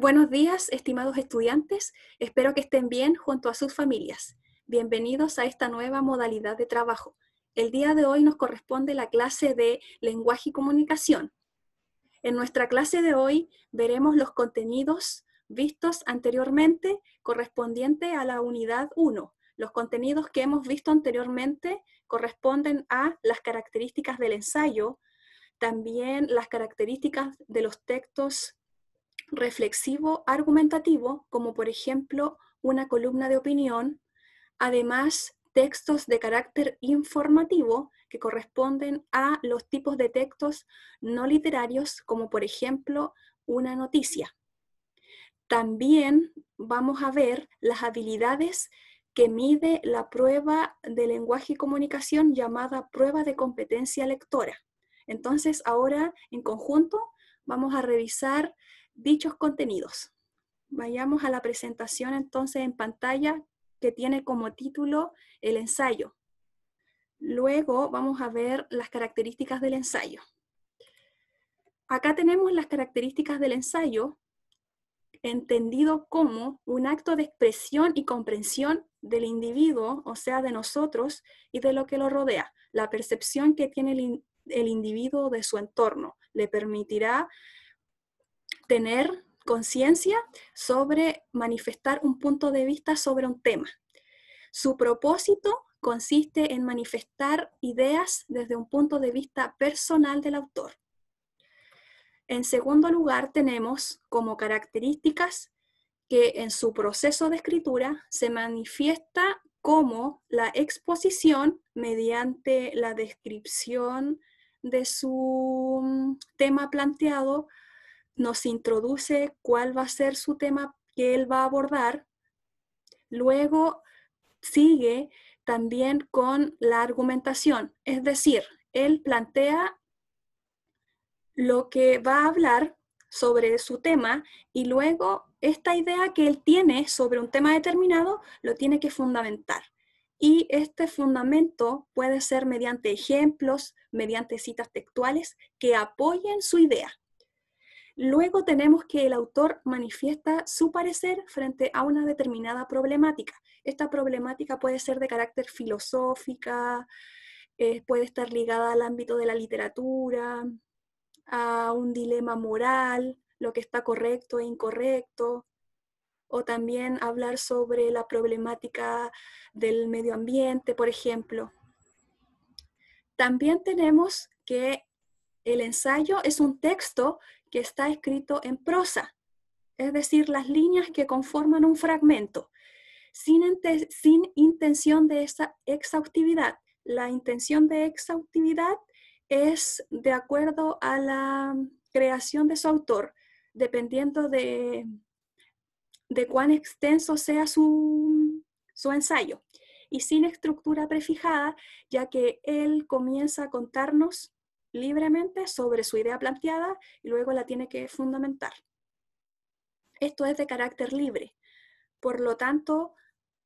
Buenos días, estimados estudiantes. Espero que estén bien junto a sus familias. Bienvenidos a esta nueva modalidad de trabajo. El día de hoy nos corresponde la clase de lenguaje y comunicación. En nuestra clase de hoy veremos los contenidos vistos anteriormente correspondiente a la unidad 1. Los contenidos que hemos visto anteriormente corresponden a las características del ensayo, también las características de los textos reflexivo argumentativo, como por ejemplo una columna de opinión, además textos de carácter informativo que corresponden a los tipos de textos no literarios, como por ejemplo una noticia. También vamos a ver las habilidades que mide la prueba de lenguaje y comunicación llamada prueba de competencia lectora. Entonces, ahora en conjunto vamos a revisar dichos contenidos. Vayamos a la presentación entonces en pantalla que tiene como título el ensayo. Luego vamos a ver las características del ensayo. Acá tenemos las características del ensayo, entendido como un acto de expresión y comprensión del individuo, o sea, de nosotros y de lo que lo rodea. La percepción que tiene el, individuo de su entorno le permitirá tener conciencia sobre manifestar un punto de vista sobre un tema. Su propósito consiste en manifestar ideas desde un punto de vista personal del autor. En segundo lugar, tenemos como características que en su proceso de escritura se manifiesta como la exposición mediante la descripción de su mm, tema planteado, nos introduce cuál va a ser su tema que él va a abordar. Luego sigue también con la argumentación, es decir, él plantea lo que va a hablar sobre su tema y luego esta idea que él tiene sobre un tema determinado lo tiene que fundamentar. Y este fundamento puede ser mediante ejemplos, mediante citas textuales que apoyen su idea. Luego tenemos que el autor manifiesta su parecer frente a una determinada problemática. Esta problemática puede ser de carácter filosófica, eh, puede estar ligada al ámbito de la literatura, a un dilema moral, lo que está correcto e incorrecto, o también hablar sobre la problemática del medio ambiente, por ejemplo. También tenemos que el ensayo es un texto que está escrito en prosa, es decir, las líneas que conforman un fragmento, sin, intención de esa exhaustividad. La intención de exhaustividad es de acuerdo a la creación de su autor, dependiendo de, de cuán extenso sea su, su ensayo y sin estructura prefijada, ya que él comienza a contarnos libremente sobre su idea planteada y luego la tiene que fundamentar. Esto es de carácter libre. Por lo tanto,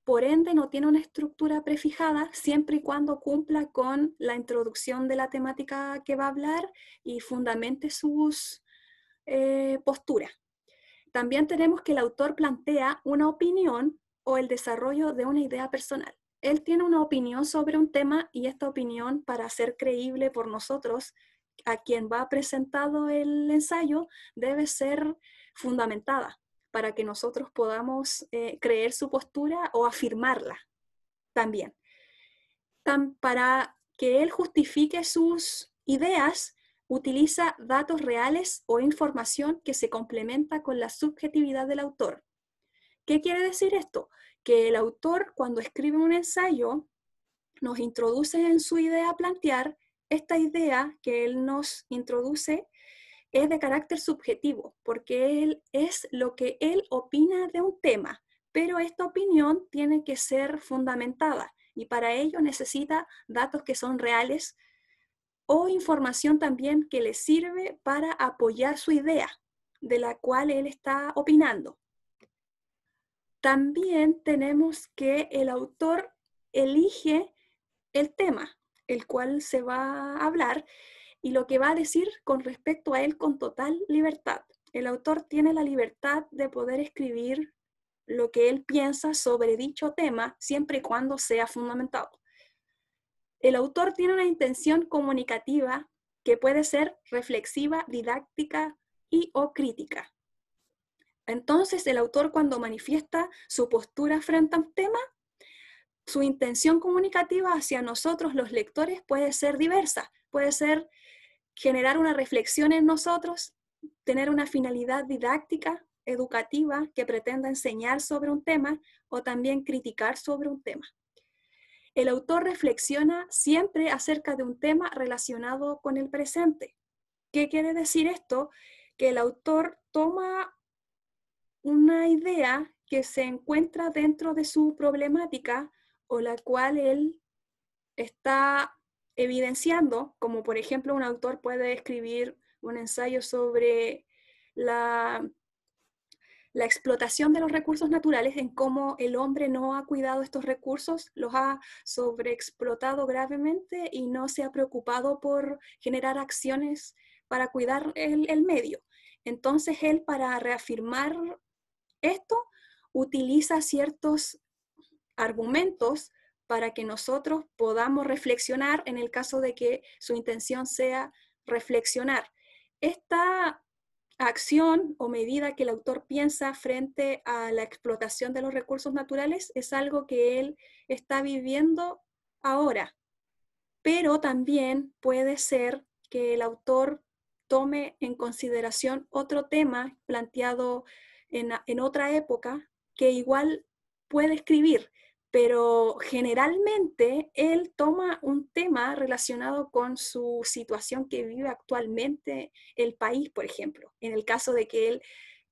por ende, no tiene una estructura prefijada siempre y cuando cumpla con la introducción de la temática que va a hablar y fundamente sus eh, posturas. También tenemos que el autor plantea una opinión o el desarrollo de una idea personal él tiene una opinión sobre un tema y esta opinión, para ser creíble por nosotros, a quien va presentado el ensayo, debe ser fundamentada para que nosotros podamos eh, creer su postura o afirmarla también. para que él justifique sus ideas, utiliza datos reales o información que se complementa con la subjetividad del autor. ¿Qué quiere decir esto? que el autor cuando escribe un ensayo nos introduce en su idea a plantear, esta idea que él nos introduce es de carácter subjetivo, porque él es lo que él opina de un tema, pero esta opinión tiene que ser fundamentada y para ello necesita datos que son reales o información también que le sirve para apoyar su idea de la cual él está opinando también tenemos que el autor elige el tema, el cual se va a hablar y lo que va a decir con respecto a él con total libertad. El autor tiene la libertad de poder escribir lo que él piensa sobre dicho tema siempre y cuando sea fundamentado. El autor tiene una intención comunicativa que puede ser reflexiva, didáctica y o crítica. Entonces, el autor cuando manifiesta su postura frente a un tema, su intención comunicativa hacia nosotros, los lectores, puede ser diversa, puede ser generar una reflexión en nosotros, tener una finalidad didáctica, educativa, que pretenda enseñar sobre un tema o también criticar sobre un tema. El autor reflexiona siempre acerca de un tema relacionado con el presente. ¿Qué quiere decir esto? Que el autor toma una idea que se encuentra dentro de su problemática o la cual él está evidenciando, como por ejemplo un autor puede escribir un ensayo sobre la, la explotación de los recursos naturales, en cómo el hombre no ha cuidado estos recursos, los ha sobreexplotado gravemente y no se ha preocupado por generar acciones para cuidar el, el medio. Entonces él, para reafirmar esto utiliza ciertos argumentos para que nosotros podamos reflexionar en el caso de que su intención sea reflexionar. Esta acción o medida que el autor piensa frente a la explotación de los recursos naturales es algo que él está viviendo ahora, pero también puede ser que el autor tome en consideración otro tema planteado en, otra época que igual puede escribir, pero generalmente él toma un tema relacionado con su situación que vive actualmente el país, por ejemplo, en el caso de que él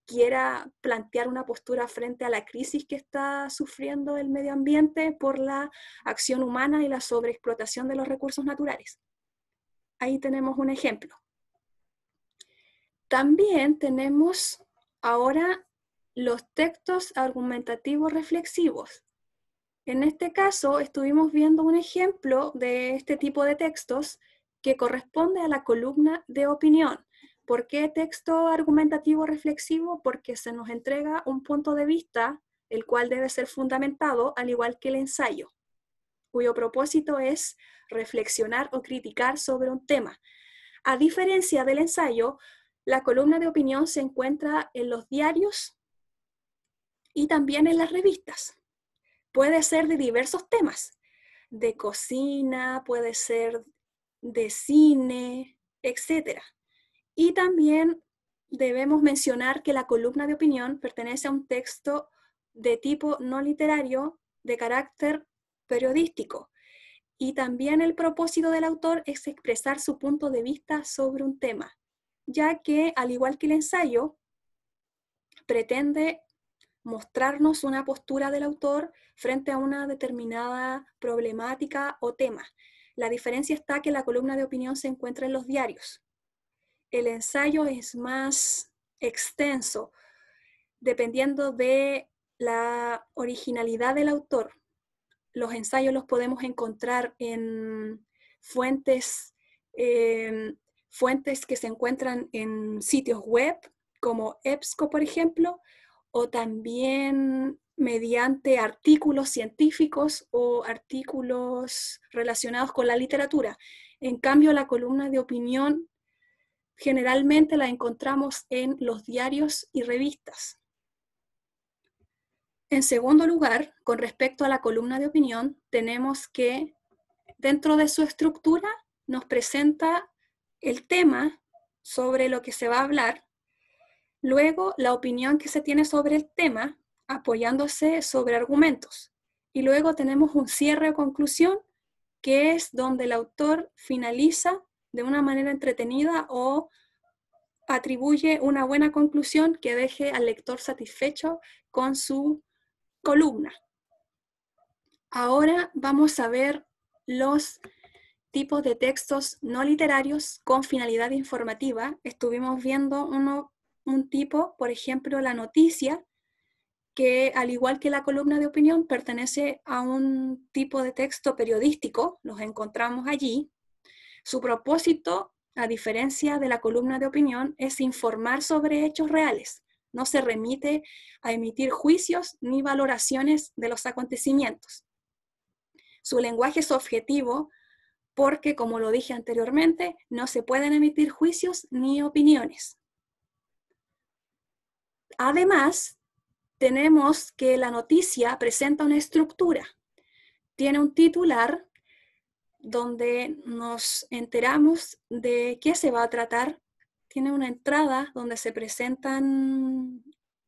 quiera plantear una postura frente a la crisis que está sufriendo el medio ambiente por la acción humana y la sobreexplotación de los recursos naturales. Ahí tenemos un ejemplo. También tenemos ahora los textos argumentativos reflexivos. En este caso, estuvimos viendo un ejemplo de este tipo de textos que corresponde a la columna de opinión. ¿Por qué texto argumentativo reflexivo? Porque se nos entrega un punto de vista, el cual debe ser fundamentado, al igual que el ensayo, cuyo propósito es reflexionar o criticar sobre un tema. A diferencia del ensayo, la columna de opinión se encuentra en los diarios y también en las revistas. Puede ser de diversos temas, de cocina, puede ser de cine, etc. Y también debemos mencionar que la columna de opinión pertenece a un texto de tipo no literario de carácter periodístico. Y también el propósito del autor es expresar su punto de vista sobre un tema, ya que, al igual que el ensayo, pretende mostrarnos una postura del autor frente a una determinada problemática o tema. La diferencia está que la columna de opinión se encuentra en los diarios. El ensayo es más extenso, dependiendo de la originalidad del autor. Los ensayos los podemos encontrar en fuentes, eh, fuentes que se encuentran en sitios web, como EBSCO, por ejemplo, o también mediante artículos científicos o artículos relacionados con la literatura. En cambio, la columna de opinión generalmente la encontramos en los diarios y revistas. En segundo lugar, con respecto a la columna de opinión, tenemos que dentro de su estructura nos presenta el tema sobre lo que se va a hablar luego la opinión que se tiene sobre el tema apoyándose sobre argumentos y luego tenemos un cierre o conclusión que es donde el autor finaliza de una manera entretenida o atribuye una buena conclusión que deje al lector satisfecho con su columna. Ahora vamos a ver los tipos de textos no literarios con finalidad informativa. Estuvimos viendo uno un tipo, por ejemplo, la noticia, que al igual que la columna de opinión pertenece a un tipo de texto periodístico, los encontramos allí. Su propósito, a diferencia de la columna de opinión, es informar sobre hechos reales. No se remite a emitir juicios ni valoraciones de los acontecimientos. Su lenguaje es objetivo porque, como lo dije anteriormente, no se pueden emitir juicios ni opiniones. Además, tenemos que la noticia presenta una estructura. Tiene un titular donde nos enteramos de qué se va a tratar. Tiene una entrada donde se presentan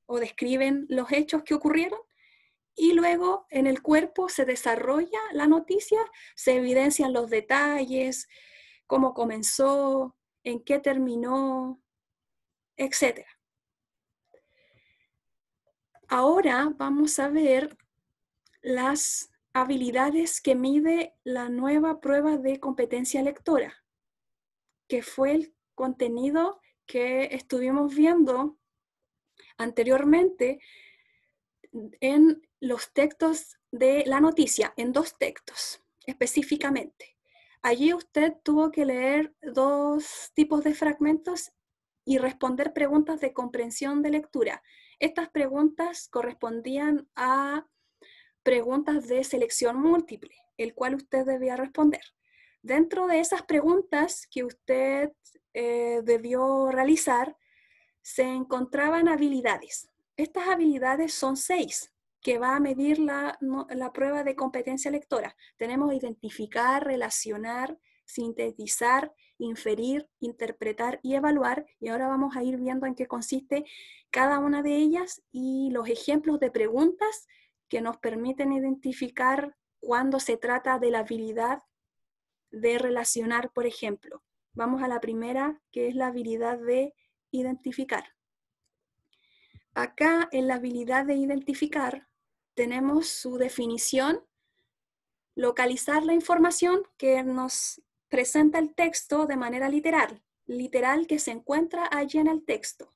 o describen los hechos que ocurrieron y luego en el cuerpo se desarrolla la noticia, se evidencian los detalles, cómo comenzó, en qué terminó, etc. Ahora vamos a ver las habilidades que mide la nueva prueba de competencia lectora, que fue el contenido que estuvimos viendo anteriormente en los textos de la noticia, en dos textos específicamente. Allí usted tuvo que leer dos tipos de fragmentos y responder preguntas de comprensión de lectura. Estas preguntas correspondían a preguntas de selección múltiple, el cual usted debía responder. Dentro de esas preguntas que usted eh, debió realizar, se encontraban habilidades. Estas habilidades son seis, que va a medir la, la prueba de competencia lectora. Tenemos identificar, relacionar, sintetizar, inferir, interpretar y evaluar. Y ahora vamos a ir viendo en qué consiste cada una de ellas y los ejemplos de preguntas que nos permiten identificar cuando se trata de la habilidad de relacionar, por ejemplo. Vamos a la primera, que es la habilidad de identificar. Acá en la habilidad de identificar tenemos su definición, localizar la información que nos presenta el texto de manera literal, literal que se encuentra allí en el texto.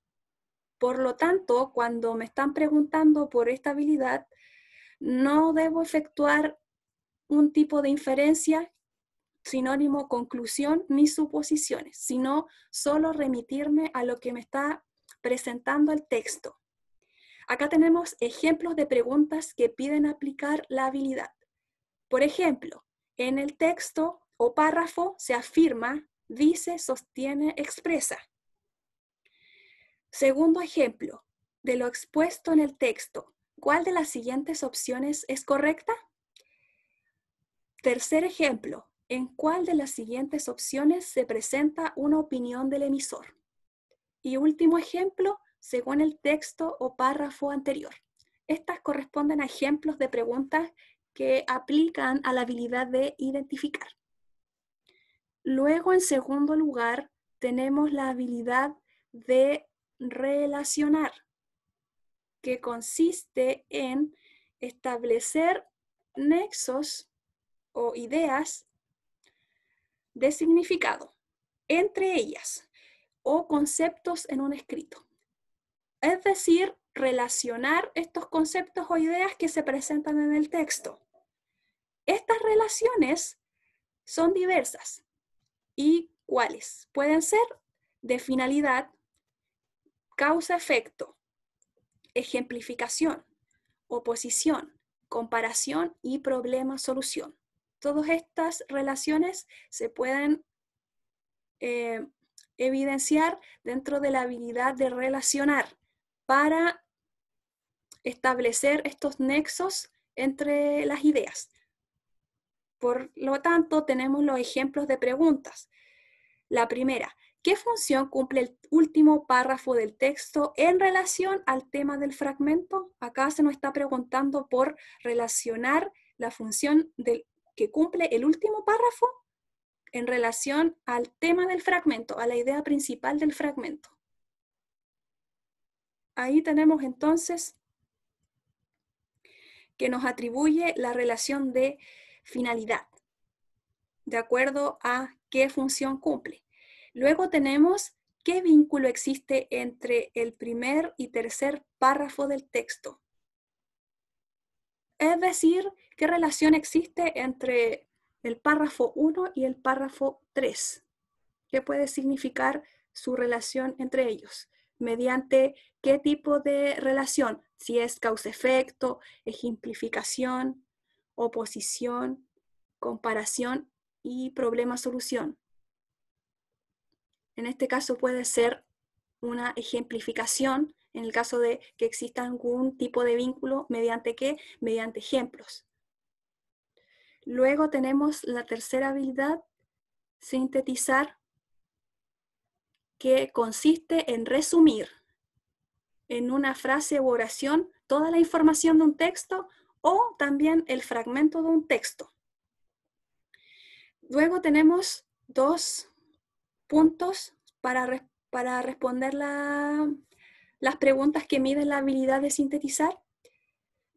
Por lo tanto, cuando me están preguntando por esta habilidad, no debo efectuar un tipo de inferencia, sinónimo conclusión, ni suposiciones, sino solo remitirme a lo que me está presentando el texto. Acá tenemos ejemplos de preguntas que piden aplicar la habilidad. Por ejemplo, en el texto o párrafo se afirma, dice, sostiene, expresa. Segundo ejemplo, de lo expuesto en el texto, ¿cuál de las siguientes opciones es correcta? Tercer ejemplo, ¿en cuál de las siguientes opciones se presenta una opinión del emisor? Y último ejemplo, según el texto o párrafo anterior. Estas corresponden a ejemplos de preguntas que aplican a la habilidad de identificar. Luego, en segundo lugar, tenemos la habilidad de relacionar, que consiste en establecer nexos o ideas de significado entre ellas o conceptos en un escrito. Es decir, relacionar estos conceptos o ideas que se presentan en el texto. Estas relaciones son diversas, y cuáles. Pueden ser de finalidad, causa-efecto, ejemplificación, oposición, comparación y problema-solución. Todas estas relaciones se pueden eh, evidenciar dentro de la habilidad de relacionar para establecer estos nexos entre las ideas. Por lo tanto, tenemos los ejemplos de preguntas. La primera, ¿qué función cumple el último párrafo del texto en relación al tema del fragmento? Acá se nos está preguntando por relacionar la función del, que cumple el último párrafo en relación al tema del fragmento, a la idea principal del fragmento. Ahí tenemos entonces que nos atribuye la relación de finalidad, de acuerdo a qué función cumple. Luego tenemos qué vínculo existe entre el primer y tercer párrafo del texto. Es decir, qué relación existe entre el párrafo 1 y el párrafo 3. ¿Qué puede significar su relación entre ellos? Mediante qué tipo de relación, si es causa-efecto, ejemplificación, oposición, comparación y problema-solución. En este caso puede ser una ejemplificación en el caso de que exista algún tipo de vínculo, mediante qué, mediante ejemplos. Luego tenemos la tercera habilidad, sintetizar, que consiste en resumir en una frase u oración toda la información de un texto o también el fragmento de un texto. Luego tenemos dos puntos para, responder las preguntas que miden la habilidad de sintetizar.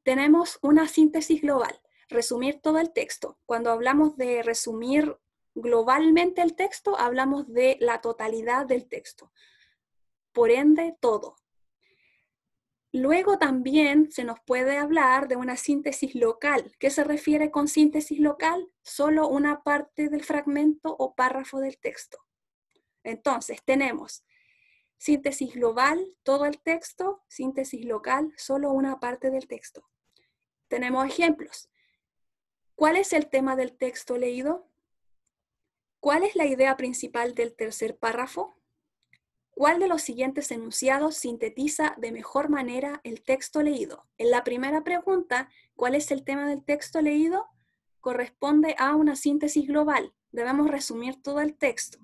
Tenemos una síntesis global, resumir todo el texto. Cuando hablamos de resumir globalmente el texto, hablamos de la totalidad del texto. Por ende, todo, Luego también se nos puede hablar de una síntesis local. ¿Qué se refiere con síntesis local? Solo una parte del fragmento o párrafo del texto. Entonces, tenemos síntesis global, todo el texto, síntesis local, solo una parte del texto. Tenemos ejemplos. ¿Cuál es el tema del texto leído? ¿Cuál es la idea principal del tercer párrafo? ¿Cuál de los siguientes enunciados sintetiza de mejor manera el texto leído? En la primera pregunta, ¿cuál es el tema del texto leído? Corresponde a una síntesis global. Debemos resumir todo el texto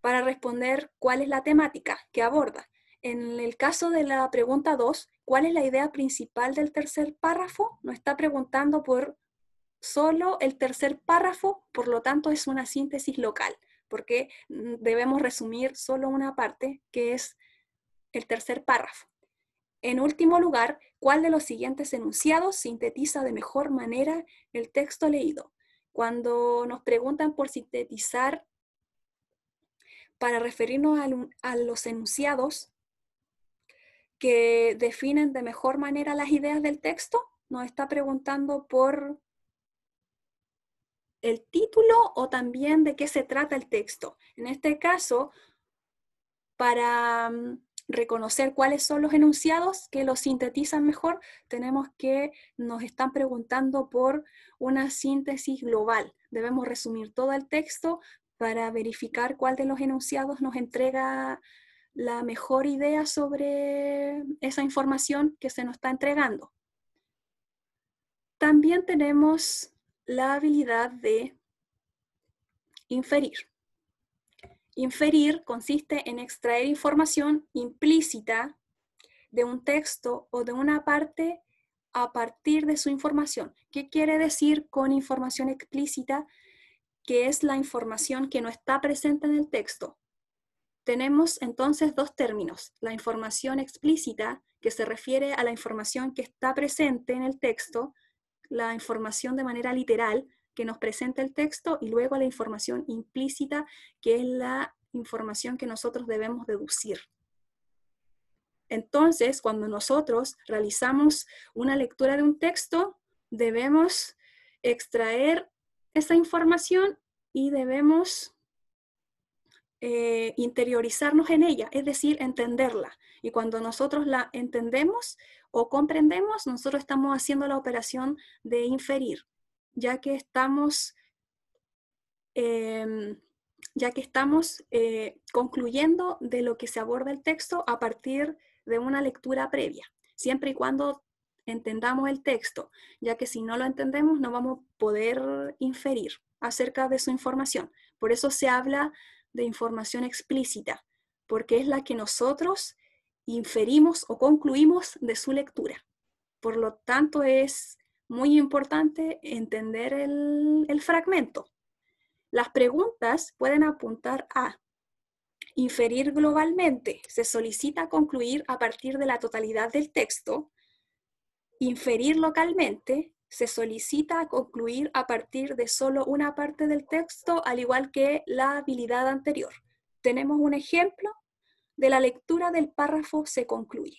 para responder cuál es la temática que aborda. En el caso de la pregunta 2, ¿cuál es la idea principal del tercer párrafo? No está preguntando por solo el tercer párrafo, por lo tanto es una síntesis local porque mm, debemos resumir solo una parte, que es el tercer párrafo. En último lugar, ¿cuál de los siguientes enunciados sintetiza de mejor manera el texto leído? Cuando nos preguntan por sintetizar, para referirnos a, los enunciados que definen de mejor manera las ideas del texto, nos está preguntando por el título o también de qué se trata el texto. En este caso, para mm, reconocer cuáles son los enunciados que los sintetizan mejor, tenemos que nos están preguntando por una síntesis global. Debemos resumir todo el texto para verificar cuál de los enunciados nos entrega la mejor idea sobre esa información que se nos está entregando. También tenemos la habilidad de inferir. Inferir consiste en extraer información implícita de un texto o de una parte a partir de su información. ¿Qué quiere decir con información explícita? Que es la información que no está presente en el texto. Tenemos entonces dos términos, la información explícita, que se refiere a la información que está presente en el texto, la información de manera literal que nos presenta el texto y luego la información implícita, que es la información que nosotros debemos deducir. Entonces, cuando nosotros realizamos una lectura de un texto, debemos extraer esa información y debemos eh, interiorizarnos en ella, es decir, entenderla. Y cuando nosotros la entendemos o comprendemos, nosotros estamos haciendo la operación de inferir, ya que estamos, em, ya que estamos eh, concluyendo de lo que se aborda el texto a partir de una lectura previa, siempre y cuando entendamos el texto, ya que si no lo entendemos no vamos a poder inferir acerca de su información. Por eso se habla de información explícita, porque es la que nosotros inferimos o concluimos de su lectura. Por lo tanto, es muy importante entender el, fragmento. Las preguntas pueden apuntar a inferir globalmente. Se solicita concluir a partir de la totalidad del texto, inferir localmente, se solicita concluir a partir de solo una parte del texto, al igual que la habilidad anterior. Tenemos un ejemplo de la lectura del párrafo se concluye.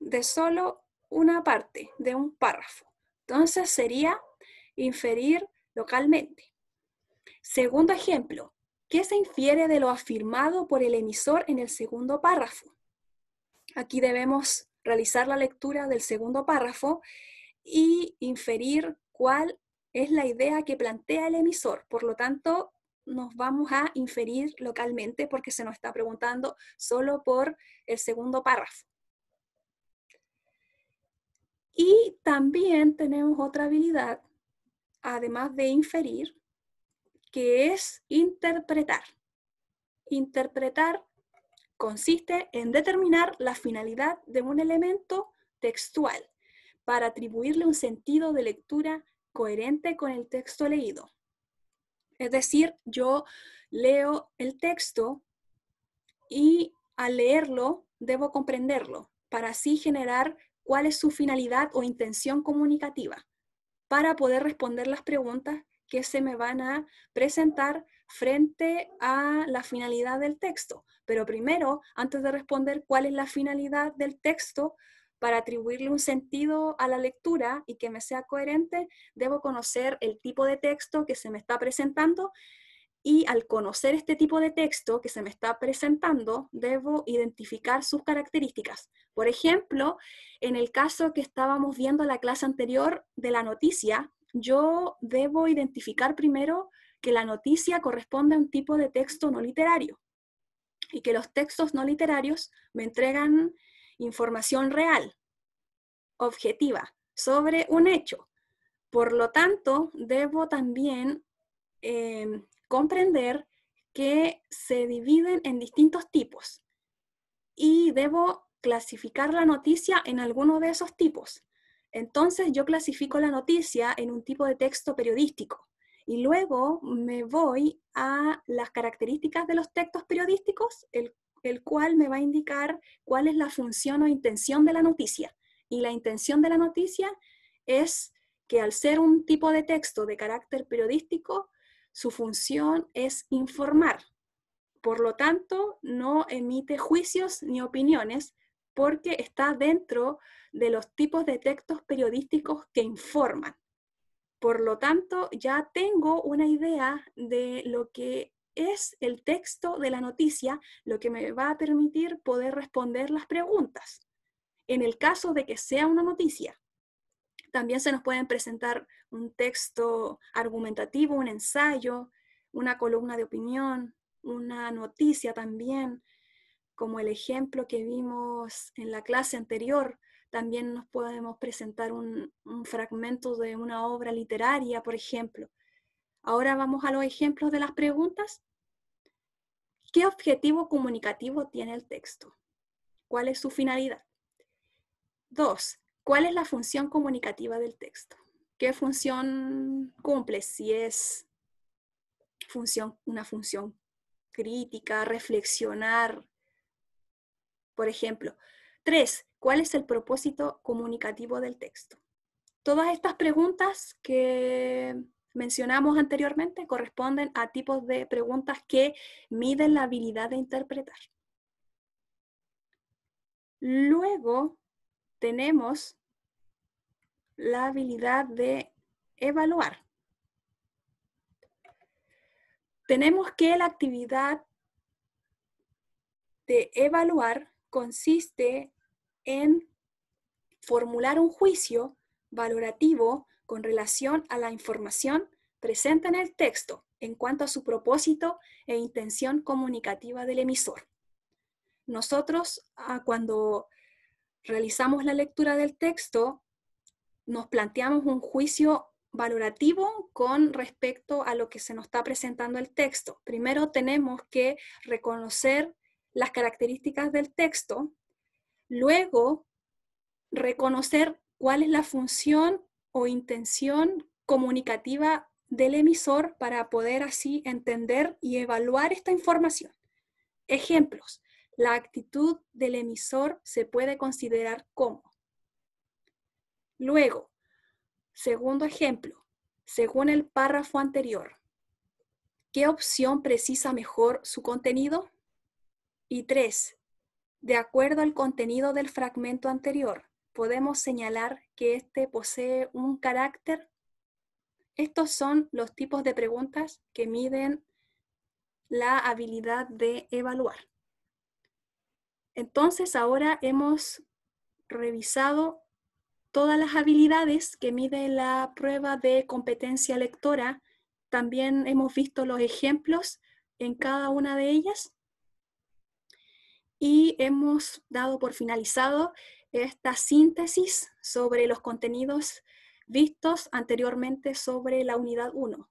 De solo una parte, de un párrafo. Entonces sería inferir localmente. Segundo ejemplo, ¿qué se infiere de lo afirmado por el emisor en el segundo párrafo? Aquí debemos realizar la lectura del segundo párrafo y inferir cuál es la idea que plantea el emisor. Por lo tanto, nos vamos a inferir localmente porque se nos está preguntando solo por el segundo párrafo. Y también tenemos otra habilidad, además de inferir, que es interpretar. Interpretar consiste en determinar la finalidad de un elemento textual para atribuirle un sentido de lectura coherente con el texto leído. Es decir, yo leo el texto y al leerlo debo comprenderlo para así generar cuál es su finalidad o intención comunicativa, para poder responder las preguntas que se me van a presentar frente a la finalidad del texto. Pero primero, antes de responder cuál es la finalidad del texto, para atribuirle un sentido a la lectura y que me sea coherente, debo conocer el tipo de texto que se me está presentando y al conocer este tipo de texto que se me está presentando, debo identificar sus características. Por ejemplo, en el caso que estábamos viendo la clase anterior de la noticia, yo debo identificar primero que la noticia corresponde a un tipo de texto no literario y que los textos no literarios me entregan información real, objetiva, sobre un hecho. Por lo tanto, debo también em, comprender que se dividen en distintos tipos y debo clasificar la noticia en alguno de esos tipos. Entonces yo clasifico la noticia en un tipo de texto periodístico y luego me voy a las características de los textos periodísticos, el el cual me va a indicar cuál es la función o intención de la noticia. Y la intención de la noticia es que al ser un tipo de texto de carácter periodístico, su función es informar. Por lo tanto, no emite juicios ni opiniones porque está dentro de los tipos de textos periodísticos que informan. Por lo tanto, ya tengo una idea de lo que es el texto de la noticia lo que me va a permitir poder responder las preguntas. En el caso de que sea una noticia, también se nos pueden presentar un texto argumentativo, un ensayo, una columna de opinión, una noticia también, como el ejemplo que vimos en la clase anterior, también nos podemos presentar un, un, fragmento de una obra literaria, por ejemplo. Ahora vamos a los ejemplos de las preguntas. ¿Qué objetivo comunicativo tiene el texto? ¿Cuál es su finalidad? Dos, ¿cuál es la función comunicativa del texto? ¿Qué función cumple? Si es función, una función crítica, reflexionar, por ejemplo. Tres, ¿cuál es el propósito comunicativo del texto? Todas estas preguntas que mencionamos anteriormente corresponden a tipos de preguntas que miden la habilidad de interpretar. Luego tenemos la habilidad de evaluar. Tenemos que la actividad de evaluar consiste en formular un juicio valorativo con relación a la información presente en el texto en cuanto a su propósito e intención comunicativa del emisor. Nosotros, ah, cuando realizamos la lectura del texto, nos planteamos un juicio valorativo con respecto a lo que se nos está presentando el texto. Primero tenemos que reconocer las características del texto, luego reconocer cuál es la función intención comunicativa del emisor para poder así entender y evaluar esta información. Ejemplos. La actitud del emisor se puede considerar como. Luego, segundo ejemplo, según el párrafo anterior, ¿qué opción precisa mejor su contenido? Y tres, de acuerdo al contenido del fragmento anterior, podemos señalar que éste posee un carácter? Estos son los tipos de preguntas que miden la habilidad de evaluar. Entonces ahora hemos revisado todas las habilidades que mide la prueba de competencia lectora. También hemos visto los ejemplos en cada una de ellas. Y hemos dado por finalizado esta síntesis sobre los contenidos vistos anteriormente sobre la unidad 1.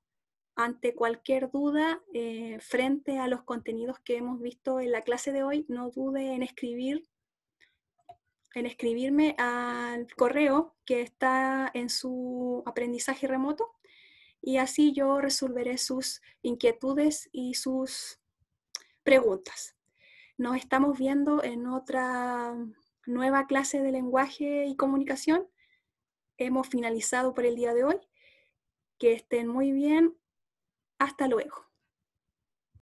Ante cualquier duda eh, frente a los contenidos que hemos visto en la clase de hoy, no dude en escribir en escribirme al correo que está en su aprendizaje remoto y así yo resolveré sus inquietudes y sus preguntas. Nos estamos viendo en otra nueva clase de lenguaje y comunicación. Hemos finalizado por el día de hoy. Que estén muy bien. Hasta luego.